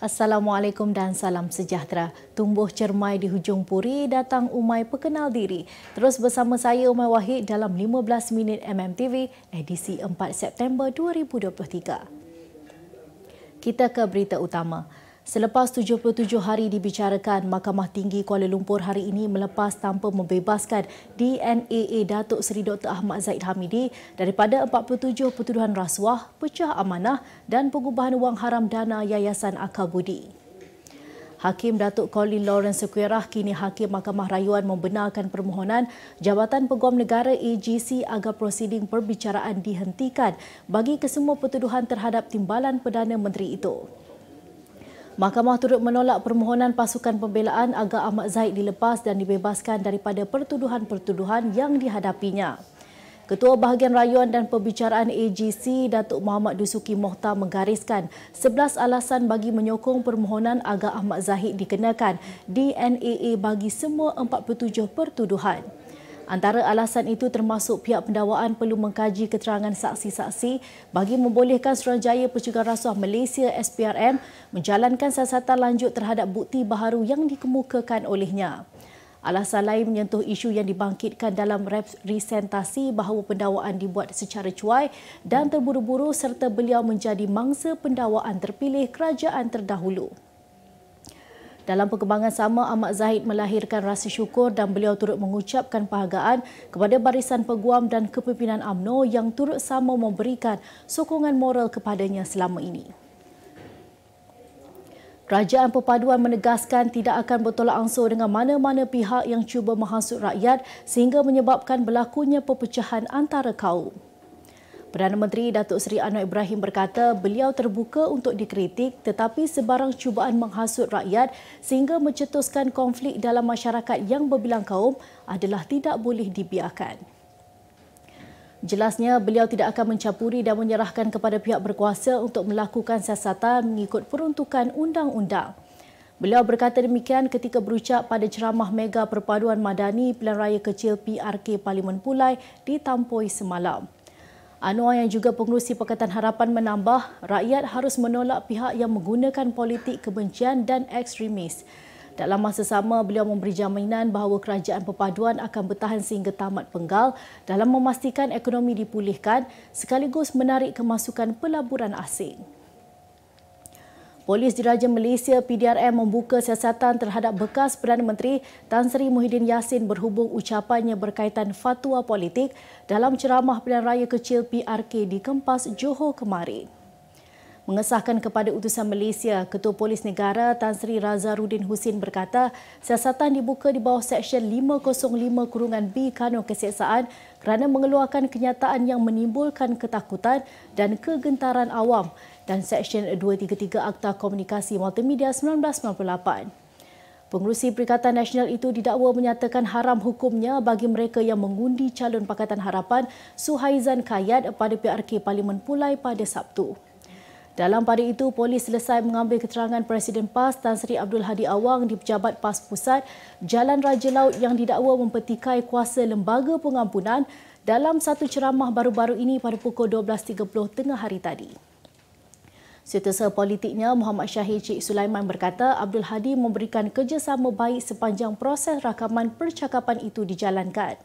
Assalamualaikum dan salam sejahtera. Tumbuh cermai di hujung puri, datang Umai pekenal diri. Terus bersama saya Umai Wahid dalam 15 minit MMTV edisi 4 September 2023. Kita ke berita utama. Selepas 77 hari dibicarakan, Mahkamah Tinggi Kuala Lumpur hari ini melepas tanpa membebaskan DNAA Datuk Seri Dr. Ahmad Zaid Hamidi daripada 47 pertuduhan rasuah, pecah amanah dan pengubahan wang haram dana Yayasan Akabudi. Hakim Datuk Colin Lawrence Sekuerah kini Hakim Mahkamah Rayuan membenarkan permohonan Jabatan Peguam Negara AGC agar prosiding perbicaraan dihentikan bagi kesemua pertuduhan terhadap timbalan Perdana Menteri itu. Mahkamah turut menolak permohonan pasukan pembelaan agar Ahmad Zaid dilepas dan dibebaskan daripada pertuduhan-pertuduhan yang dihadapinya. Ketua Bahagian Rayuan dan Pembicaraan AGC Datuk Muhammad Dusuki Mohtar menggariskan 11 alasan bagi menyokong permohonan agar Ahmad Zahid dikenakan DNAA bagi semua 47 pertuduhan. Antara alasan itu termasuk pihak pendawaan perlu mengkaji keterangan saksi-saksi bagi membolehkan Suruhanjaya Pencegahan Rasuah Malaysia SPRM menjalankan siasatan lanjut terhadap bukti baharu yang dikemukakan olehnya. Alasan lain menyentuh isu yang dibangkitkan dalam resentasi bahawa pendawaan dibuat secara cuai dan terburu-buru serta beliau menjadi mangsa pendawaan terpilih kerajaan terdahulu. Dalam perkembangan sama, Ahmad Zahid melahirkan rasa syukur dan beliau turut mengucapkan penghargaan kepada barisan peguam dan kepimpinan AMNO yang turut sama memberikan sokongan moral kepadanya selama ini. Kerajaan Perpaduan menegaskan tidak akan bertolak ansur dengan mana-mana pihak yang cuba menghasut rakyat sehingga menyebabkan berlakunya perpecahan antara kaum. Perdana Menteri Datuk Seri Anwar Ibrahim berkata beliau terbuka untuk dikritik tetapi sebarang cubaan menghasut rakyat sehingga mencetuskan konflik dalam masyarakat yang berbilang kaum adalah tidak boleh dibiarkan. Jelasnya beliau tidak akan mencampuri dan menyerahkan kepada pihak berkuasa untuk melakukan siasatan mengikut peruntukan undang-undang. Beliau berkata demikian ketika berucap pada ceramah mega perpaduan madani pilihan raya kecil PRK Parlimen Pulai di Tampoi semalam. Anwar yang juga pengurusi Pakatan Harapan menambah rakyat harus menolak pihak yang menggunakan politik kebencian dan ekstremis. Dalam masa sama, beliau memberi jaminan bahawa kerajaan perpaduan akan bertahan sehingga tamat penggal dalam memastikan ekonomi dipulihkan sekaligus menarik kemasukan pelaburan asing. Polis Diraja Malaysia PDRM membuka siasatan terhadap bekas Perdana Menteri Tan Sri Muhyiddin Yassin berhubung ucapannya berkaitan fatwa politik dalam ceramah pilihan raya kecil PRK di Kempas Johor kemarin. Mengesahkan kepada utusan Malaysia, Ketua Polis Negara Tan Sri Razarudin Hussein berkata siasatan dibuka di bawah Seksyen 505 Kurungan B Kanun Keseksaan kerana mengeluarkan kenyataan yang menimbulkan ketakutan dan kegentaran awam dan Seksyen 233 Akta Komunikasi Multimedia 1998. Pengurusi Perikatan Nasional itu didakwa menyatakan haram hukumnya bagi mereka yang mengundi calon Pakatan Harapan Suhaizan Kayat pada PRK Parlimen Pulai pada Sabtu. Dalam pada itu, polis selesai mengambil keterangan Presiden PAS Tan Sri Abdul Hadi Awang di Pejabat PAS Pusat Jalan Raja Laut yang didakwa mempertikai kuasa lembaga pengampunan dalam satu ceramah baru-baru ini pada pukul 12.30 tengah hari tadi. Setiausaha politiknya Muhammad Syahid Cik Sulaiman berkata Abdul Hadi memberikan kerjasama baik sepanjang proses rakaman percakapan itu dijalankan.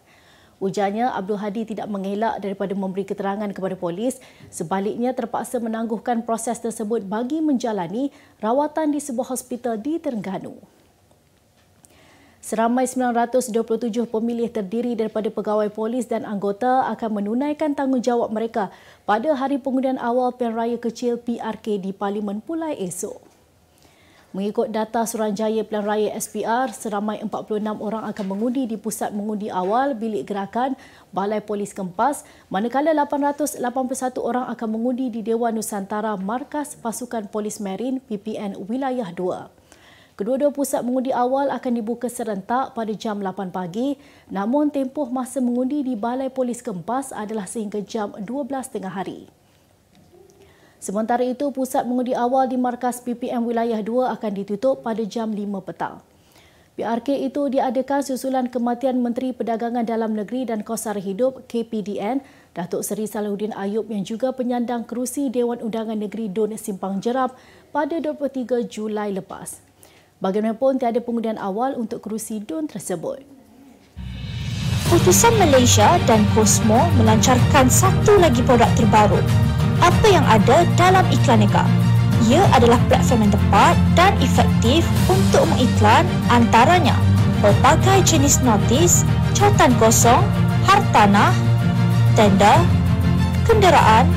Ujarnya Abdul Hadi tidak mengelak daripada memberi keterangan kepada polis, sebaliknya terpaksa menangguhkan proses tersebut bagi menjalani rawatan di sebuah hospital di Terengganu. Seramai 927 pemilih terdiri daripada pegawai polis dan anggota akan menunaikan tanggungjawab mereka pada hari pengundian awal pilihan raya kecil PRK di Parlimen Pulai esok. Mengikut data Suranjaya Pilihan Raya SPR, seramai 46 orang akan mengundi di pusat mengundi awal bilik gerakan Balai Polis Kempas, manakala 881 orang akan mengundi di Dewan Nusantara Markas Pasukan Polis Marin PPN Wilayah 2. Kedua-dua pusat mengundi awal akan dibuka serentak pada jam 8 pagi, namun tempoh masa mengundi di Balai Polis Kempas adalah sehingga jam 12 tengah hari. Sementara itu, pusat mengundi awal di markas PPM Wilayah 2 akan ditutup pada jam 5 petang. PRK itu diadakan susulan kematian Menteri Perdagangan Dalam Negeri dan Kosar Hidup KPDN Datuk Seri Salahuddin Ayub yang juga penyandang kerusi Dewan Undangan Negeri Dun Simpang Jeram pada 23 Julai lepas. Bagaimanapun tiada pengundian awal untuk kerusi DUN tersebut. Putusan Malaysia dan Cosmo melancarkan satu lagi produk terbaru. Apa yang ada dalam iklan mereka? Ia adalah platform yang tepat dan efektif untuk mengiklan antaranya pelbagai jenis notis, catan kosong, hartanah, tender, kenderaan,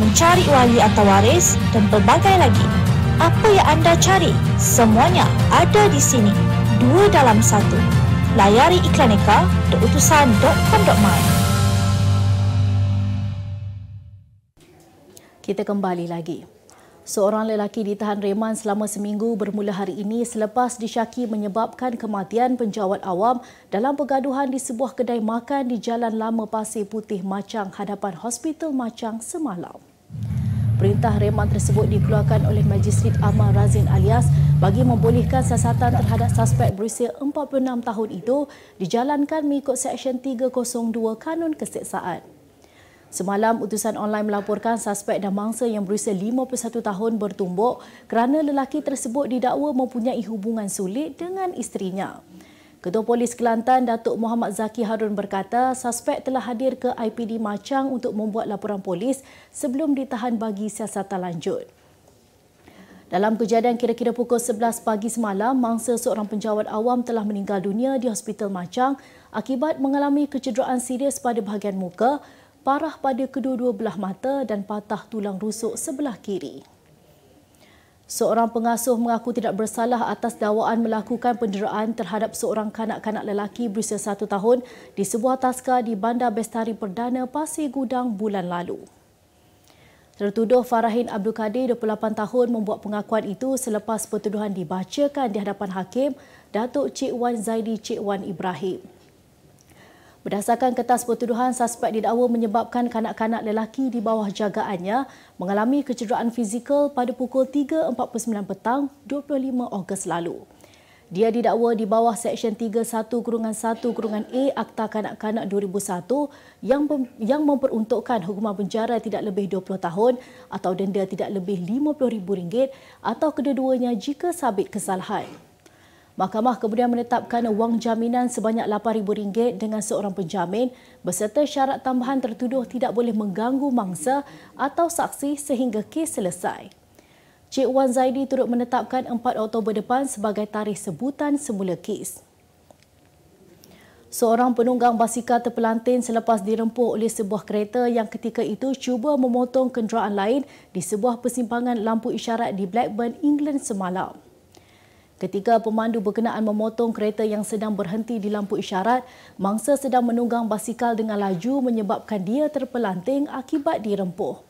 mencari wali atau waris dan pelbagai lagi. Apa yang anda cari, semuanya ada di sini. Dua dalam satu. Layari iklan Eka, terutusan.com.my. Kita kembali lagi. Seorang lelaki ditahan reman selama seminggu bermula hari ini selepas disyaki menyebabkan kematian penjawat awam dalam pergaduhan di sebuah kedai makan di Jalan Lama Pasir Putih Macang hadapan Hospital Macang semalam. Perintah reman tersebut dikeluarkan oleh Majistret Amar Razin alias bagi membolehkan siasatan terhadap suspek berusia 46 tahun itu dijalankan mengikut Seksyen 302 Kanun Keseksaan. Semalam, utusan online melaporkan suspek dan mangsa yang berusia 51 tahun bertumbuk kerana lelaki tersebut didakwa mempunyai hubungan sulit dengan istrinya. Ketua Polis Kelantan Datuk Muhammad Zaki Harun berkata, suspek telah hadir ke IPD Macang untuk membuat laporan polis sebelum ditahan bagi siasatan lanjut. Dalam kejadian kira-kira pukul 11 pagi semalam, mangsa seorang penjawat awam telah meninggal dunia di Hospital Macang akibat mengalami kecederaan serius pada bahagian muka, parah pada kedua-dua belah mata dan patah tulang rusuk sebelah kiri. Seorang pengasuh mengaku tidak bersalah atas dakwaan melakukan penderaan terhadap seorang kanak-kanak lelaki berusia satu tahun di sebuah taska di Bandar Bestari Perdana Pasir Gudang bulan lalu. Tertuduh Farahin Abdul Kadir, 28 tahun, membuat pengakuan itu selepas pertuduhan dibacakan di hadapan hakim Datuk Cik Wan Zaidi Cik Wan Ibrahim. Berdasarkan kertas pertuduhan, suspek didakwa menyebabkan kanak-kanak lelaki di bawah jagaannya mengalami kecederaan fizikal pada pukul 3.49 petang 25 Ogos lalu. Dia didakwa di bawah Seksyen 31 Kurungan 1 Kurungan A Akta Kanak-Kanak 2001 yang yang memperuntukkan hukuman penjara tidak lebih 20 tahun atau denda tidak lebih RM50,000 atau kedua-duanya jika sabit kesalahan. Mahkamah kemudian menetapkan wang jaminan sebanyak RM8,000 dengan seorang penjamin beserta syarat tambahan tertuduh tidak boleh mengganggu mangsa atau saksi sehingga kes selesai. Cik Wan Zaidi turut menetapkan 4 Oktober depan sebagai tarikh sebutan semula kes. Seorang penunggang basikal terpelantin selepas dirempuh oleh sebuah kereta yang ketika itu cuba memotong kenderaan lain di sebuah persimpangan lampu isyarat di Blackburn, England semalam. Ketika pemandu berkenaan memotong kereta yang sedang berhenti di lampu isyarat, mangsa sedang menunggang basikal dengan laju menyebabkan dia terpelanting akibat dirempuh.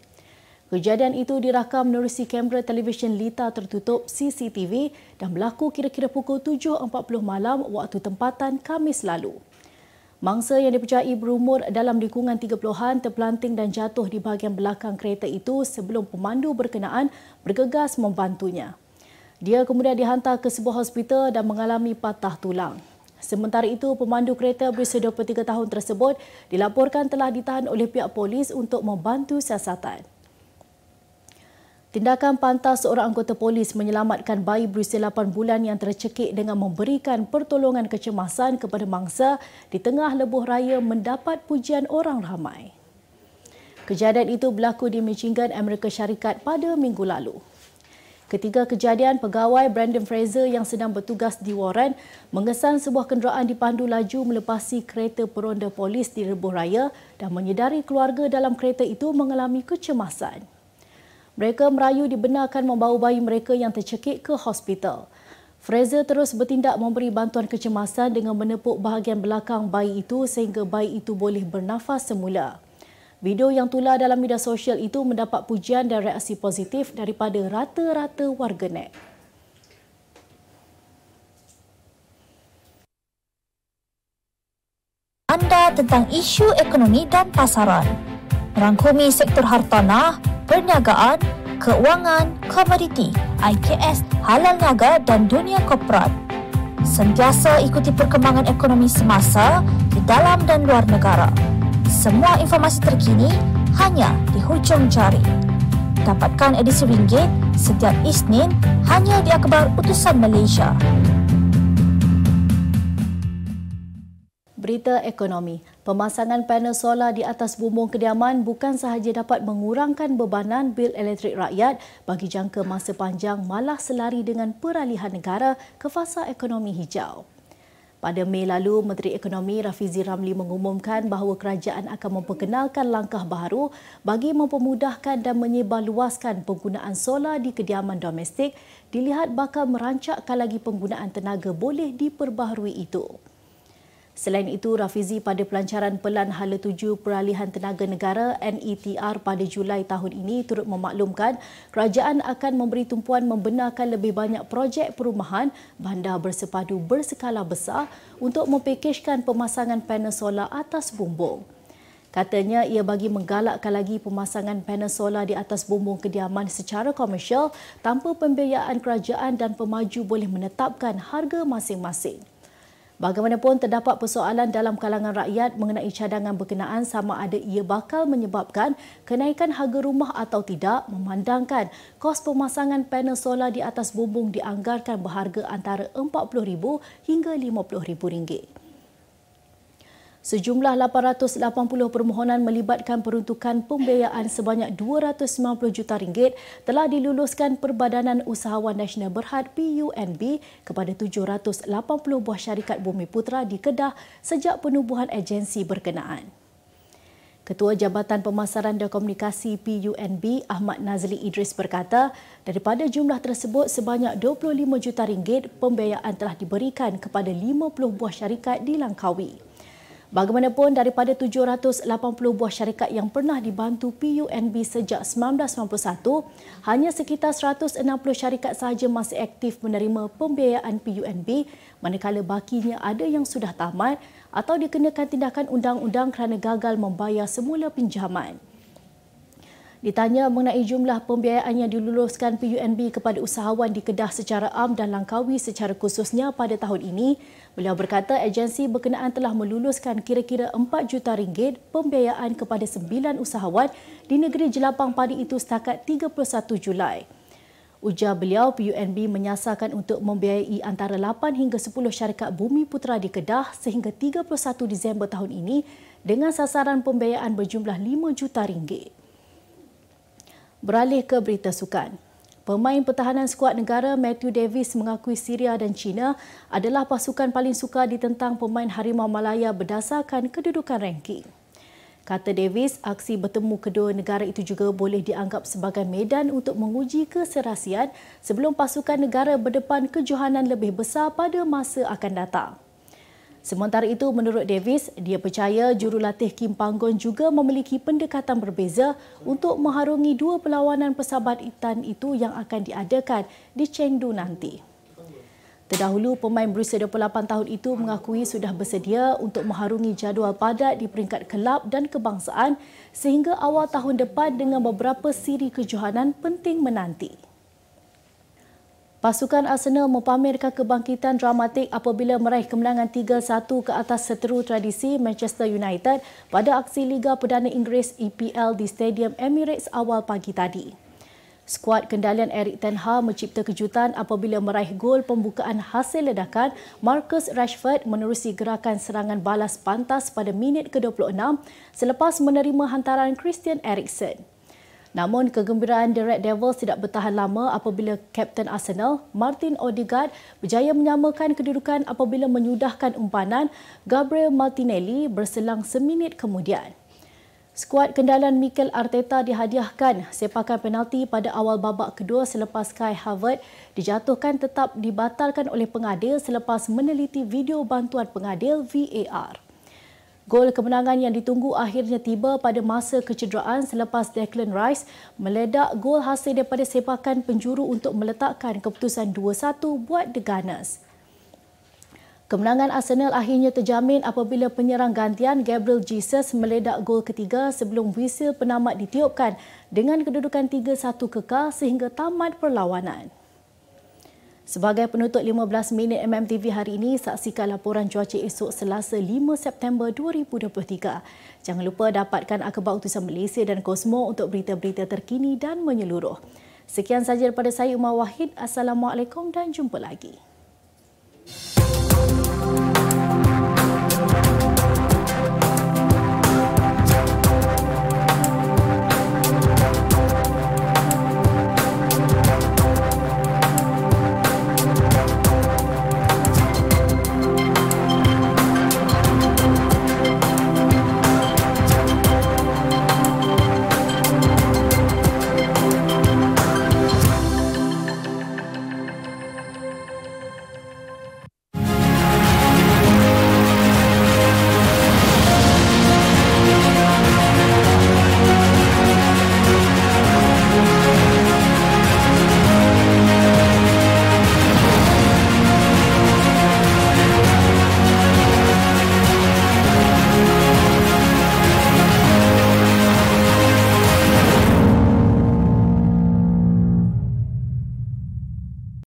Kejadian itu dirakam menerusi kamera televisyen Lita tertutup CCTV dan berlaku kira-kira pukul 7.40 malam waktu tempatan Kamis lalu. Mangsa yang dipercayai berumur dalam lingkungan 30-an terpelanting dan jatuh di bahagian belakang kereta itu sebelum pemandu berkenaan bergegas membantunya. Dia kemudian dihantar ke sebuah hospital dan mengalami patah tulang. Sementara itu, pemandu kereta berusia 23 tahun tersebut dilaporkan telah ditahan oleh pihak polis untuk membantu siasatan. Tindakan pantas seorang anggota polis menyelamatkan bayi berusia 8 bulan yang tercekik dengan memberikan pertolongan kecemasan kepada mangsa di tengah lebuh raya mendapat pujian orang ramai. Kejadian itu berlaku di Michigan, Amerika Syarikat pada minggu lalu. Ketika kejadian, pegawai Brandon Fraser yang sedang bertugas di Warren mengesan sebuah kenderaan dipandu laju melepasi kereta peronda polis di Rebuh Raya dan menyedari keluarga dalam kereta itu mengalami kecemasan. Mereka merayu dibenarkan membawa bayi mereka yang tercekik ke hospital. Fraser terus bertindak memberi bantuan kecemasan dengan menepuk bahagian belakang bayi itu sehingga bayi itu boleh bernafas semula. Video yang tular dalam media sosial itu mendapat pujian dan reaksi positif daripada rata-rata warganet. Anda tentang isu ekonomi dan pasaran. Rangkumi sektor hartanah, perniagaan, keuangan, komoditi, IKS, halal niaga dan dunia korporat. Sentiasa ikuti perkembangan ekonomi semasa di dalam dan luar negara semua informasi terkini hanya di hujung jari. Dapatkan edisi ringgit setiap Isnin hanya di Akhbar Utusan Malaysia. Berita ekonomi. Pemasangan panel solar di atas bumbung kediaman bukan sahaja dapat mengurangkan bebanan bil elektrik rakyat bagi jangka masa panjang malah selari dengan peralihan negara ke fasa ekonomi hijau. Pada Mei lalu, Menteri Ekonomi Rafizi Ramli mengumumkan bahawa kerajaan akan memperkenalkan langkah baru bagi mempermudahkan dan menyebarluaskan penggunaan solar di kediaman domestik dilihat bakal merancakkan lagi penggunaan tenaga boleh diperbaharui itu. Selain itu, Rafizi pada pelancaran Pelan Hala Tuju Peralihan Tenaga Negara NETR pada Julai tahun ini turut memaklumkan kerajaan akan memberi tumpuan membenarkan lebih banyak projek perumahan bandar bersepadu bersekala besar untuk mempakejkan pemasangan panel solar atas bumbung. Katanya ia bagi menggalakkan lagi pemasangan panel solar di atas bumbung kediaman secara komersial tanpa pembiayaan kerajaan dan pemaju boleh menetapkan harga masing-masing. Bagaimanapun terdapat persoalan dalam kalangan rakyat mengenai cadangan berkenaan sama ada ia bakal menyebabkan kenaikan harga rumah atau tidak memandangkan kos pemasangan panel solar di atas bumbung dianggarkan berharga antara RM40,000 hingga RM50,000. Sejumlah 880 permohonan melibatkan peruntukan pembiayaan sebanyak 290 juta ringgit telah diluluskan Perbadanan Usahawan Nasional Berhad PUNB kepada 780 buah syarikat Bumi Putra di Kedah sejak penubuhan agensi berkenaan. Ketua Jabatan Pemasaran dan Komunikasi PUNB Ahmad Nazli Idris berkata, daripada jumlah tersebut sebanyak 25 juta ringgit pembiayaan telah diberikan kepada 50 buah syarikat di Langkawi. Bagaimanapun, daripada 780 buah syarikat yang pernah dibantu PUNB sejak 1991, hanya sekitar 160 syarikat sahaja masih aktif menerima pembiayaan PUNB manakala bakinya ada yang sudah tamat atau dikenakan tindakan undang-undang kerana gagal membayar semula pinjaman. Ditanya mengenai jumlah pembiayaan yang diluluskan PUNB kepada usahawan di Kedah secara am dan Langkawi secara khususnya pada tahun ini, beliau berkata agensi berkenaan telah meluluskan kira-kira 4 juta ringgit pembiayaan kepada 9 usahawan di negeri Jelapang padi itu setakat 31 Julai. Ujar beliau, PUNB menyasarkan untuk membiayai antara 8 hingga 10 syarikat bumi putra di Kedah sehingga 31 Disember tahun ini dengan sasaran pembiayaan berjumlah 5 juta ringgit. Beralih ke berita sukan. Pemain pertahanan skuad negara Matthew Davis mengakui Syria dan China adalah pasukan paling suka ditentang pemain Harimau Malaya berdasarkan kedudukan ranking. Kata Davis, aksi bertemu kedua negara itu juga boleh dianggap sebagai medan untuk menguji keserasian sebelum pasukan negara berdepan kejohanan lebih besar pada masa akan datang. Sementara itu, menurut Davis, dia percaya jurulatih Kim Panggon juga memiliki pendekatan berbeza untuk mengharungi dua perlawanan pesawat Itan itu yang akan diadakan di Chengdu nanti. Terdahulu, pemain berusia 28 tahun itu mengakui sudah bersedia untuk mengharungi jadual padat di peringkat kelab dan kebangsaan sehingga awal tahun depan dengan beberapa siri kejohanan penting menanti. Pasukan Arsenal mempamerkan kebangkitan dramatik apabila meraih kemenangan 3-1 ke atas seteru tradisi Manchester United pada aksi Liga Perdana Inggeris EPL di Stadium Emirates awal pagi tadi. Skuad kendalian Erik Ten Hag mencipta kejutan apabila meraih gol pembukaan hasil ledakan Marcus Rashford menerusi gerakan serangan balas pantas pada minit ke-26 selepas menerima hantaran Christian Eriksen. Namun kegembiraan The Red Devils tidak bertahan lama apabila Kapten Arsenal Martin Odegaard berjaya menyamakan kedudukan apabila menyudahkan umpanan Gabriel Martinelli berselang seminit kemudian. Skuad kendalan Mikel Arteta dihadiahkan sepakan penalti pada awal babak kedua selepas Kai Havert dijatuhkan tetap dibatalkan oleh pengadil selepas meneliti video bantuan pengadil VAR. Gol kemenangan yang ditunggu akhirnya tiba pada masa kecederaan selepas Declan Rice meledak gol hasil daripada sepakan penjuru untuk meletakkan keputusan 2-1 buat The Gunners. Kemenangan Arsenal akhirnya terjamin apabila penyerang gantian Gabriel Jesus meledak gol ketiga sebelum whistle penamat ditiupkan dengan kedudukan 3-1 kekal sehingga tamat perlawanan. Sebagai penutup 15 minit MMTV hari ini, saksikan laporan cuaca esok selasa 5 September 2023. Jangan lupa dapatkan akhbar utusan Malaysia dan Kosmo untuk berita-berita terkini dan menyeluruh. Sekian sahaja daripada saya Umar Wahid. Assalamualaikum dan jumpa lagi.